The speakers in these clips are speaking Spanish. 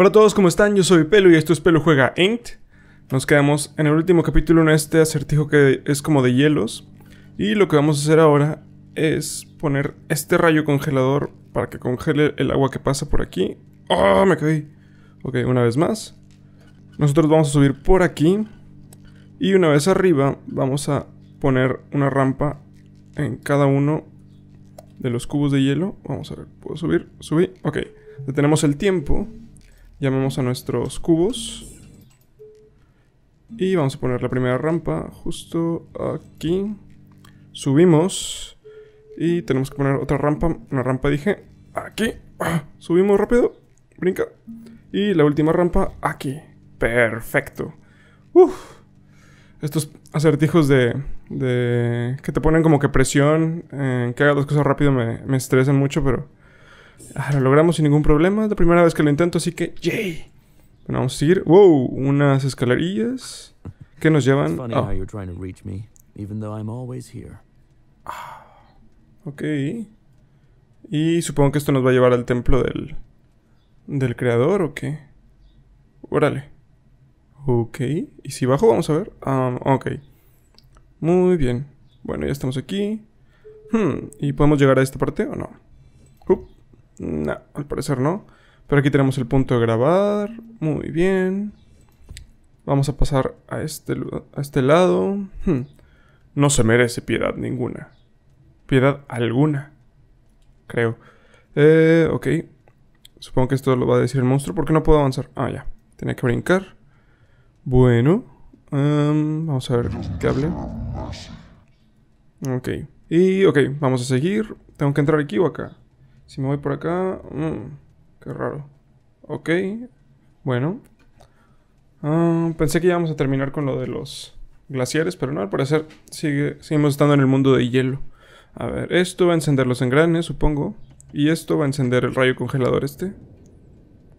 Hola a todos, ¿cómo están? Yo soy Pelo y esto es Pelo Juega Int. Nos quedamos en el último capítulo en este acertijo que es como de hielos. Y lo que vamos a hacer ahora es poner este rayo congelador para que congele el agua que pasa por aquí. ¡Oh, me caí! Ok, una vez más. Nosotros vamos a subir por aquí. Y una vez arriba vamos a poner una rampa en cada uno de los cubos de hielo. Vamos a ver, ¿puedo subir? Subí. Ok, detenemos el tiempo. Llamamos a nuestros cubos. Y vamos a poner la primera rampa justo aquí. Subimos. Y tenemos que poner otra rampa. Una rampa dije aquí. Subimos rápido. Brinca. Y la última rampa aquí. Perfecto. uff, Estos acertijos de, de... que te ponen como que presión. Eh, que hagas las cosas rápido me, me estresan mucho, pero... Ah, lo logramos sin ningún problema. Es la primera vez que lo intento, así que ¡yay! vamos a seguir. ¡Wow! Unas escalerillas que nos llevan... ok. Y supongo que esto nos va a llevar al templo del... ¿Del creador o qué? Órale. Ok. ¿Y si bajo? Vamos a ver. Um, ok. Muy bien. Bueno, ya estamos aquí. Hmm, ¿Y podemos llegar a esta parte o no? No, al parecer no. Pero aquí tenemos el punto de grabar. Muy bien. Vamos a pasar a este, este lado. Hmm. No se merece piedad ninguna. Piedad alguna. Creo. Eh, ok. Supongo que esto lo va a decir el monstruo. porque no puedo avanzar? Ah, ya. Tenía que brincar. Bueno. Em, vamos a ver qué hable. Ok. Y, ok, vamos a seguir. ¿Tengo que entrar aquí o acá? Si me voy por acá... Mm, qué raro. Ok. Bueno. Ah, pensé que íbamos a terminar con lo de los glaciares, pero no, al parecer sigue, seguimos estando en el mundo de hielo. A ver, esto va a encender los engranes, supongo. Y esto va a encender el rayo congelador este.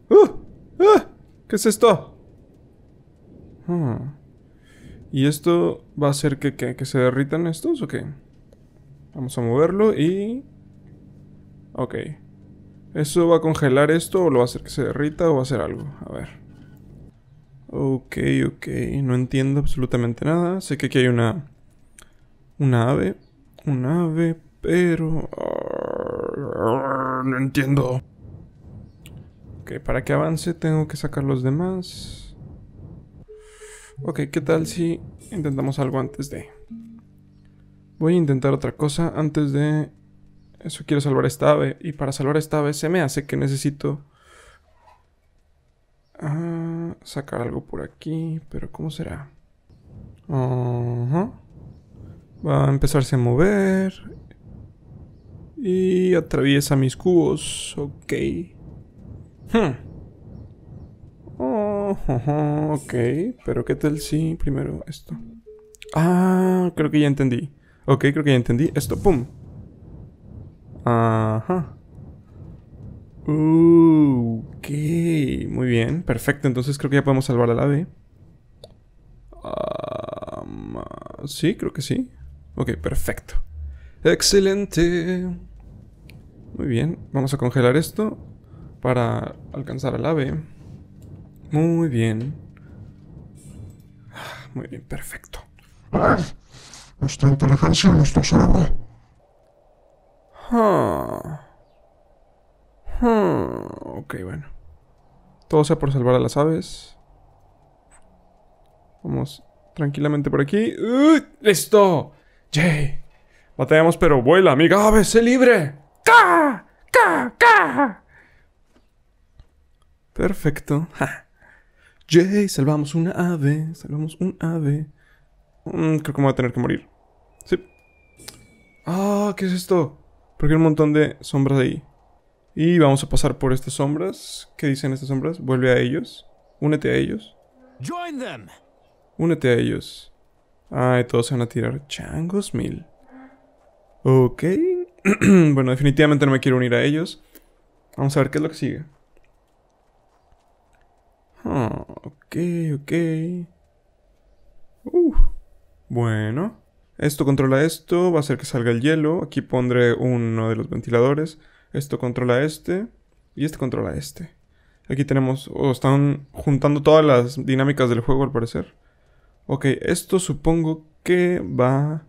¡Uh! ¡Uh! ¿Qué es esto? Ah. ¿Y esto va a hacer que, que se derritan estos o qué? Vamos a moverlo y... Ok. ¿Eso va a congelar esto o lo va a hacer que se derrita o va a hacer algo? A ver. Ok, ok. No entiendo absolutamente nada. Sé que aquí hay una... Una ave. Una ave, pero... Ah, no entiendo. Ok, para que avance tengo que sacar los demás. Ok, ¿qué tal si intentamos algo antes de...? Voy a intentar otra cosa antes de eso quiero salvar esta ave. Y para salvar esta ave se me hace que necesito... Ah, sacar algo por aquí. Pero ¿cómo será? Ajá Va a empezarse a mover. Y atraviesa mis cubos. Ok. Hmm. ok. Pero ¿qué tal si primero esto? Ah, creo que ya entendí. Ok, creo que ya entendí. Esto, pum. Ajá. ok, muy bien, perfecto. Entonces creo que ya podemos salvar al ave. Ah, sí, creo que sí. Ok, perfecto. Excelente. Muy bien, vamos a congelar esto para alcanzar al ave. Muy bien. Ah, muy bien, perfecto. nuestra inteligencia, nuestro cerebro. Ok, bueno. Todo sea por salvar a las aves. Vamos tranquilamente por aquí. ¡Listo! Jay. Batallamos, pero vuela, amiga ave, sé libre. ¡Ca! ¡Ca! ¡Ca! Perfecto. Jay, Salvamos una ave. Salvamos un ave. Mm, creo que me voy a tener que morir. Sí. ¡Ah! ¿Qué es esto? Porque hay un montón de sombras ahí. Y vamos a pasar por estas sombras. ¿Qué dicen estas sombras? Vuelve a ellos. Únete a ellos. Únete a ellos. Ay, todos se van a tirar. Changos mil. Ok. bueno, definitivamente no me quiero unir a ellos. Vamos a ver qué es lo que sigue. Ah, ok, ok. Uh, bueno. Esto controla esto, va a hacer que salga el hielo. Aquí pondré uno de los ventiladores. Esto controla este. Y este controla este. Aquí tenemos, o están juntando todas las dinámicas del juego al parecer. Ok, esto supongo que va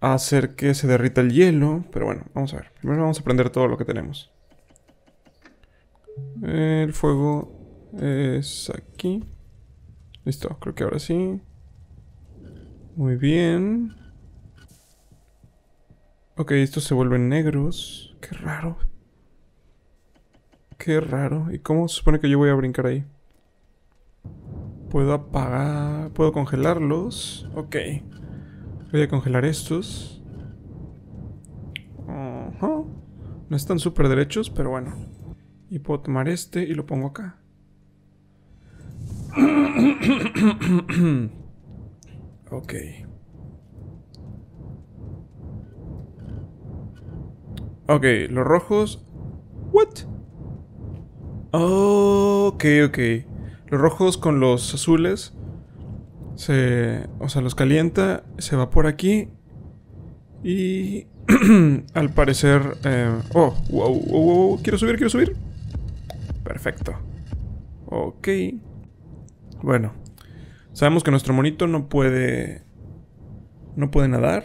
a hacer que se derrita el hielo. Pero bueno, vamos a ver. Primero vamos a prender todo lo que tenemos. El fuego es aquí. Listo, creo que ahora sí. Muy bien. Ok, estos se vuelven negros. Qué raro. Qué raro. ¿Y cómo se supone que yo voy a brincar ahí? Puedo apagar... Puedo congelarlos. Ok. Voy a congelar estos. No están súper derechos, pero bueno. Y puedo tomar este y lo pongo acá. Ok. Ok, los rojos... ¿What? ok, ok. Los rojos con los azules... Se... O sea, los calienta, se va por aquí... Y... al parecer... Eh, oh, oh, wow, wow, wow, quiero subir, quiero subir. Perfecto. Ok. Bueno, Sabemos que nuestro monito no puede... No puede nadar.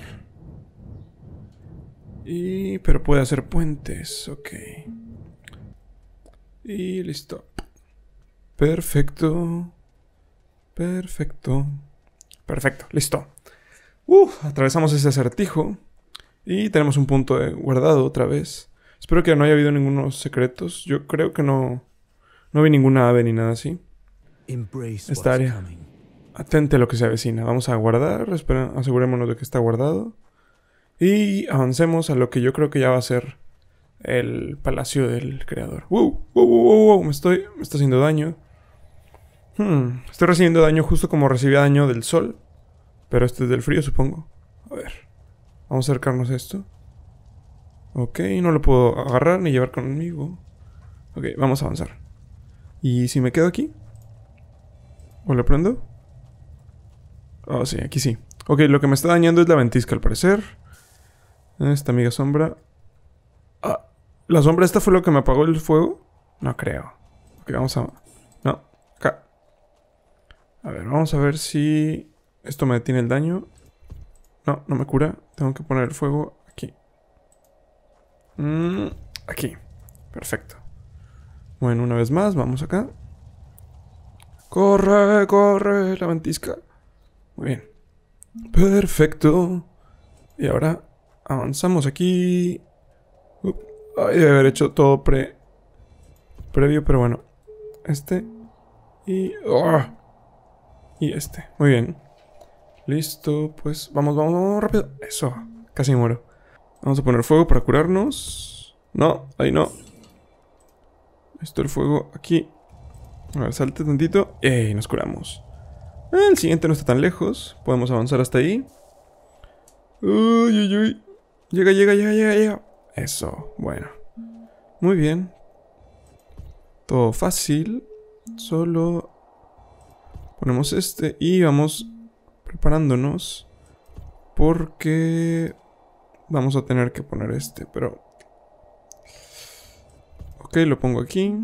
Y... Pero puede hacer puentes. Ok. Y listo. Perfecto. Perfecto. Perfecto. Listo. Uh, atravesamos ese acertijo. Y tenemos un punto guardado otra vez. Espero que no haya habido ningunos secretos. Yo creo que no. No vi ninguna ave ni nada así. Esta área atente a lo que se avecina. Vamos a guardar, asegurémonos de que está guardado. Y avancemos a lo que yo creo que ya va a ser el palacio del creador. ¡Wow! Me, estoy, me está haciendo daño. Hmm, estoy recibiendo daño justo como recibía daño del sol. Pero este es del frío, supongo. A ver. Vamos a acercarnos a esto. Ok, no lo puedo agarrar ni llevar conmigo. Ok, vamos a avanzar. ¿Y si me quedo aquí? ¿O lo prendo? Oh, sí, aquí sí. Ok, lo que me está dañando es la ventisca, al parecer. Esta amiga sombra. Ah, ¿La sombra esta fue lo que me apagó el fuego? No creo. Ok, vamos a... No, acá. A ver, vamos a ver si... Esto me detiene el daño. No, no me cura. Tengo que poner el fuego aquí. Mm, aquí. Perfecto. Bueno, una vez más, vamos acá. ¡Corre, corre! La ventisca. Muy bien. Perfecto. Y ahora avanzamos aquí. haber hecho todo pre previo, pero bueno. Este. Y... ¡ah! y este. Muy bien. Listo, pues vamos, vamos, vamos rápido. Eso, casi muero. Vamos a poner fuego para curarnos. No, ahí no. Esto el fuego aquí. A ver, salte tantito. y Nos curamos. El siguiente no está tan lejos. Podemos avanzar hasta ahí. Llega, llega, llega, llega, llega. Eso, bueno. Muy bien. Todo fácil. Solo ponemos este y vamos preparándonos. Porque vamos a tener que poner este, pero... Ok, lo pongo aquí.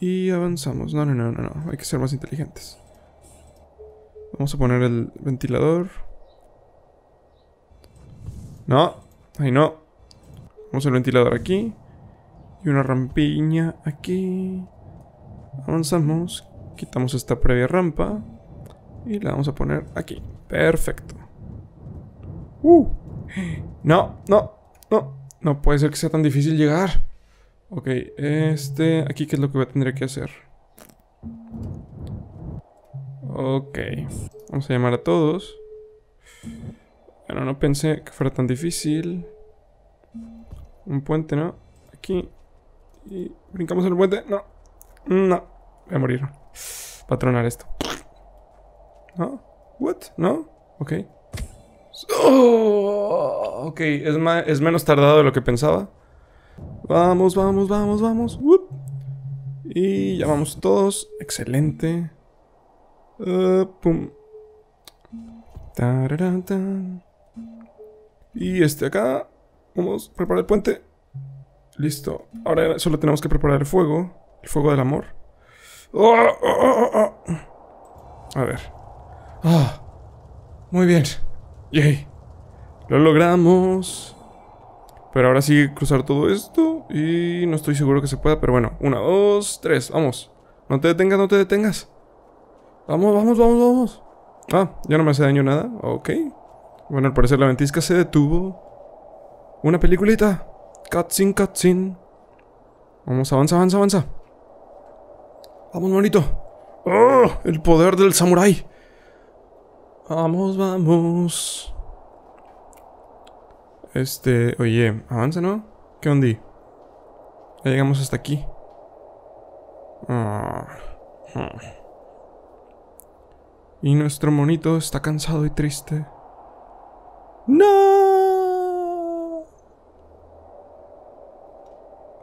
Y avanzamos. No, no, no, no, no. Hay que ser más inteligentes. Vamos a poner el ventilador. No, ahí no. Vamos el ventilador aquí. Y una rampiña aquí. Avanzamos. Quitamos esta previa rampa. Y la vamos a poner aquí. Perfecto. Uh. No, no, no. No puede ser que sea tan difícil llegar. Ok, este... Aquí qué es lo que voy a tener que hacer. Ok. Vamos a llamar a todos. Bueno, no pensé que fuera tan difícil. Un puente, ¿no? Aquí. Y brincamos el puente. No. No. Voy a morir. Patronar esto. ¿No? ¿What? ¿No? Ok. Oh, ok, es, es menos tardado de lo que pensaba. Vamos, vamos, vamos, vamos. Y llamamos todos. Excelente. Ah, y este acá. Vamos a preparar el puente. Listo. Ahora solo tenemos que preparar el fuego. El fuego del amor. Ah, ah, a ver. muy bien. Yay. Lo logramos. Pero ahora sí cruzar todo esto. Y no estoy seguro que se pueda. Pero bueno. Una, dos, tres. Vamos. No te detengas, no te detengas. Vamos, vamos, vamos, vamos. Ah, ya no me hace daño nada. Ok. Bueno, al parecer la ventisca se detuvo. Una peliculita. Catsin, cutscene. Vamos, avanza, avanza, avanza. Vamos, monito. ¡Oh! El poder del samurái. Vamos, vamos. Este, oye, avanza, ¿no? ¿Qué onda? Ya llegamos hasta aquí. Ah. Y nuestro monito está cansado y triste. ¡No!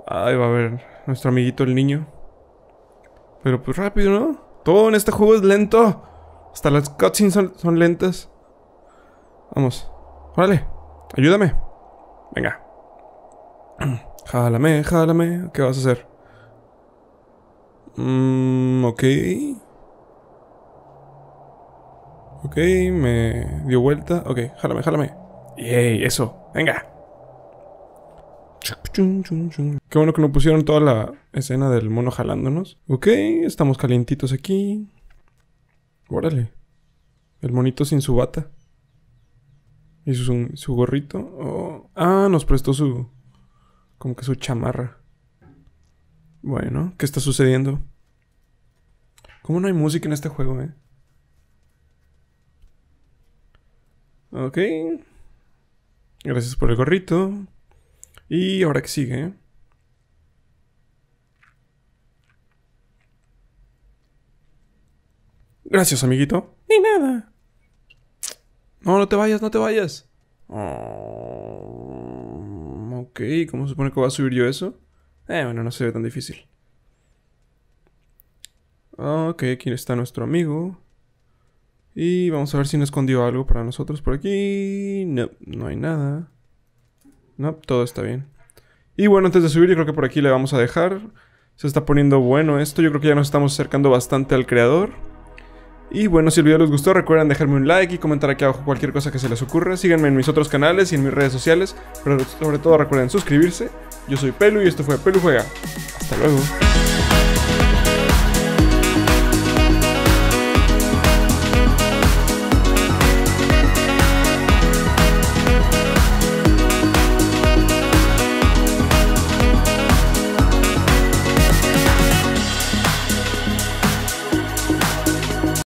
Ahí va a ver nuestro amiguito el niño. Pero pues rápido, ¿no? Todo en este juego es lento. Hasta las cutscenes son, lentas. Vamos. Órale. Ayúdame. Venga. Jálame, jálame. ¿Qué vas a hacer? Mmm, ok. Ok, me dio vuelta. Ok, jálame, jálame. Yay, eso. Venga. Qué bueno que nos pusieron toda la escena del mono jalándonos. Ok, estamos calientitos aquí. Órale. El monito sin su bata. Y su, su gorrito. Oh. Ah, nos prestó su... Como que su chamarra. Bueno, ¿qué está sucediendo? ¿Cómo no hay música en este juego, eh? Ok. Gracias por el gorrito. Y ahora que sigue. Gracias, amiguito. Ni nada. No, no te vayas, no te vayas. Oh, ok, ¿cómo se supone que voy a subir yo eso? Eh, bueno, no se ve tan difícil. Ok, aquí está nuestro amigo. Y vamos a ver si no escondió algo para nosotros por aquí. No, no hay nada. No, todo está bien. Y bueno, antes de subir yo creo que por aquí le vamos a dejar. Se está poniendo bueno esto. Yo creo que ya nos estamos acercando bastante al creador. Y bueno, si el video les gustó, recuerden dejarme un like y comentar aquí abajo cualquier cosa que se les ocurra. Síganme en mis otros canales y en mis redes sociales. Pero sobre todo recuerden suscribirse. Yo soy Pelu y esto fue Pelu Juega. Hasta luego.